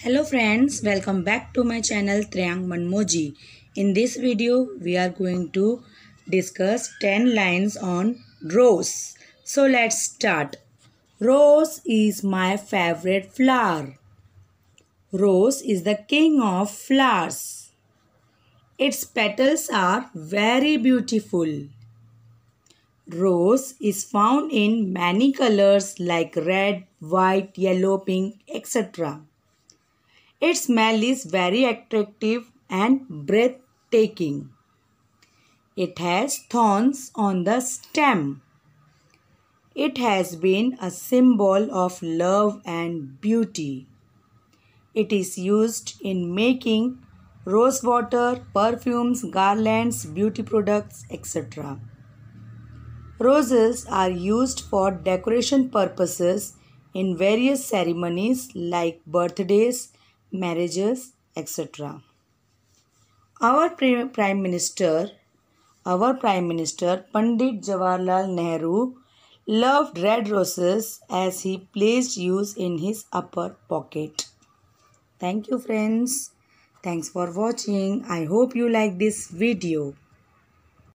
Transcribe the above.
Hello friends, welcome back to my channel Triang Manmoji. In this video, we are going to discuss 10 lines on rose. So let's start. Rose is my favorite flower. Rose is the king of flowers. Its petals are very beautiful. Rose is found in many colors like red, white, yellow, pink, etc. Its smell is very attractive and breathtaking. It has thorns on the stem. It has been a symbol of love and beauty. It is used in making rose water, perfumes, garlands, beauty products, etc. Roses are used for decoration purposes in various ceremonies like birthdays, marriages, etc. Our Prime Minister, our Prime Minister Pandit Jawaharlal Nehru loved red roses as he placed use in his upper pocket. Thank you friends. Thanks for watching. I hope you like this video.